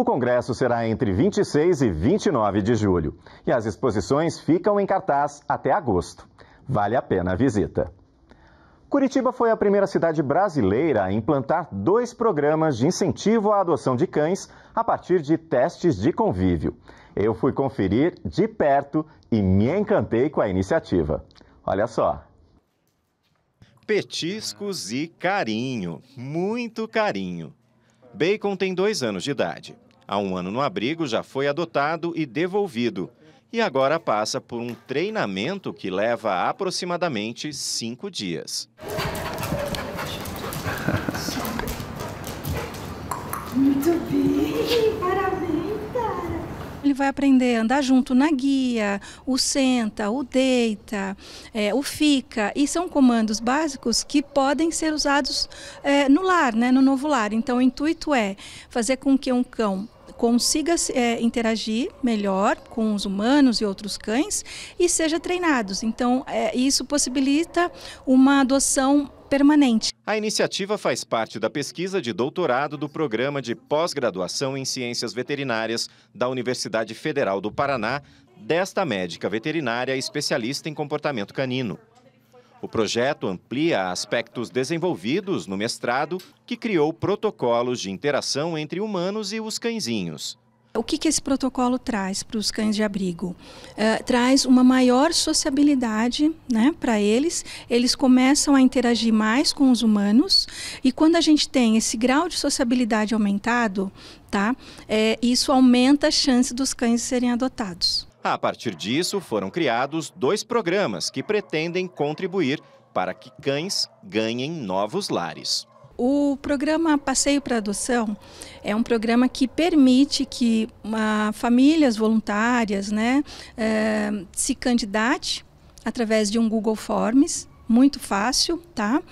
O congresso será entre 26 e 29 de julho e as exposições ficam em cartaz até agosto. Vale a pena a visita. Curitiba foi a primeira cidade brasileira a implantar dois programas de incentivo à adoção de cães a partir de testes de convívio. Eu fui conferir de perto e me encantei com a iniciativa. Olha só. Petiscos e carinho, muito carinho. Bacon tem dois anos de idade. Há um ano no abrigo, já foi adotado e devolvido. E agora passa por um treinamento que leva aproximadamente cinco dias. Muito bem, parabéns, cara. Ele vai aprender a andar junto na guia, o senta, o deita, é, o fica. E são comandos básicos que podem ser usados é, no lar, né, no novo lar. Então, o intuito é fazer com que um cão consiga é, interagir melhor com os humanos e outros cães e seja treinados. Então, é, isso possibilita uma adoção permanente. A iniciativa faz parte da pesquisa de doutorado do Programa de Pós-Graduação em Ciências Veterinárias da Universidade Federal do Paraná, desta médica veterinária especialista em comportamento canino. O projeto amplia aspectos desenvolvidos no mestrado, que criou protocolos de interação entre humanos e os cãezinhos. O que, que esse protocolo traz para os cães de abrigo? Uh, traz uma maior sociabilidade né, para eles, eles começam a interagir mais com os humanos, e quando a gente tem esse grau de sociabilidade aumentado, tá, é, isso aumenta a chance dos cães serem adotados. A partir disso, foram criados dois programas que pretendem contribuir para que cães ganhem novos lares. O programa Passeio para Adoção é um programa que permite que uma, famílias voluntárias né, é, se candidate através de um Google Forms muito fácil, tá?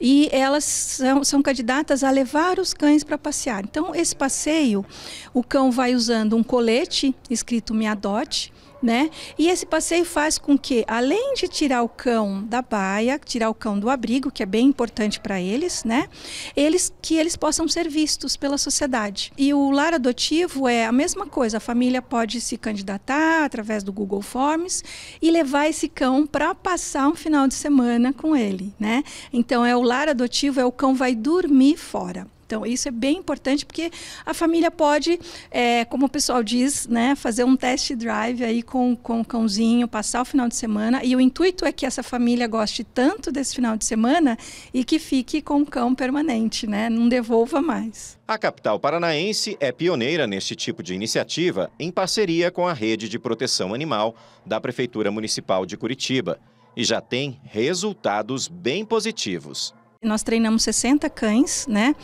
E elas são, são candidatas a levar os cães para passear. Então, esse passeio, o cão vai usando um colete escrito Me Adote, né? E esse passeio faz com que, além de tirar o cão da baia, tirar o cão do abrigo, que é bem importante para eles, né? Eles que eles possam ser vistos pela sociedade. E o lar adotivo é a mesma coisa. A família pode se candidatar através do Google Forms e levar esse cão para passar um final de semana com ele, né? Então é o lar adotivo, é o cão vai dormir fora. Então, isso é bem importante porque a família pode, é, como o pessoal diz, né, fazer um test drive aí com, com o cãozinho, passar o final de semana. E o intuito é que essa família goste tanto desse final de semana e que fique com o cão permanente, né? Não devolva mais. A capital paranaense é pioneira neste tipo de iniciativa em parceria com a Rede de Proteção Animal da Prefeitura Municipal de Curitiba e já tem resultados bem positivos. Nós treinamos 60 cães, né?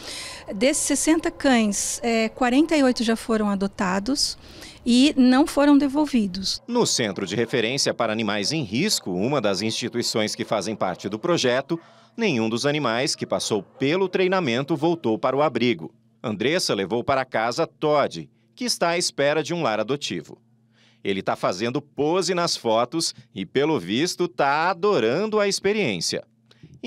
Desses 60 cães, é, 48 já foram adotados e não foram devolvidos. No Centro de Referência para Animais em Risco, uma das instituições que fazem parte do projeto, nenhum dos animais que passou pelo treinamento voltou para o abrigo. Andressa levou para casa Todd, que está à espera de um lar adotivo. Ele está fazendo pose nas fotos e, pelo visto, está adorando a experiência.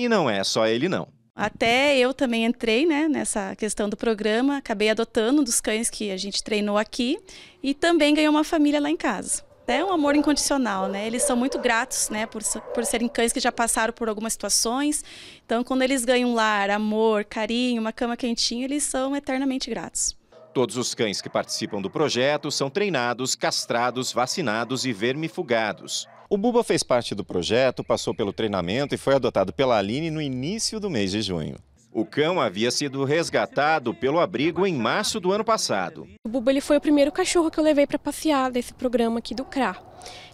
E não é só ele, não. Até eu também entrei né, nessa questão do programa, acabei adotando um dos cães que a gente treinou aqui e também ganhou uma família lá em casa. É um amor incondicional, né? Eles são muito gratos, né, por, por serem cães que já passaram por algumas situações. Então, quando eles ganham lar, amor, carinho, uma cama quentinha, eles são eternamente gratos. Todos os cães que participam do projeto são treinados, castrados, vacinados e vermifugados. O Buba fez parte do projeto, passou pelo treinamento e foi adotado pela Aline no início do mês de junho. O cão havia sido resgatado pelo abrigo em março do ano passado. O Buba ele foi o primeiro cachorro que eu levei para passear desse programa aqui do CRA.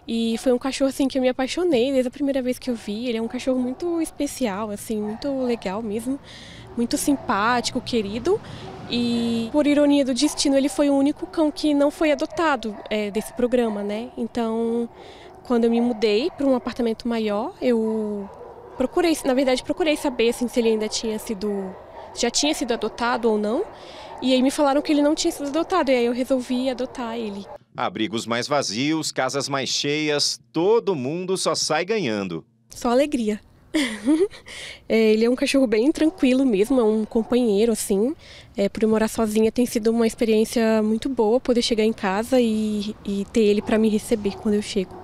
E foi um cachorro assim que eu me apaixonei desde a primeira vez que eu vi. Ele é um cachorro muito especial, assim, muito legal mesmo, muito simpático, querido e, por ironia do destino, ele foi o único cão que não foi adotado é, desse programa, né? Então, quando eu me mudei para um apartamento maior, eu procurei, na verdade, procurei saber assim, se ele ainda tinha sido, já tinha sido adotado ou não. E aí me falaram que ele não tinha sido adotado, e aí eu resolvi adotar ele. Abrigos mais vazios, casas mais cheias, todo mundo só sai ganhando. Só alegria. é, ele é um cachorro bem tranquilo mesmo, é um companheiro assim. É, por morar sozinha tem sido uma experiência muito boa poder chegar em casa e, e ter ele para me receber quando eu chego.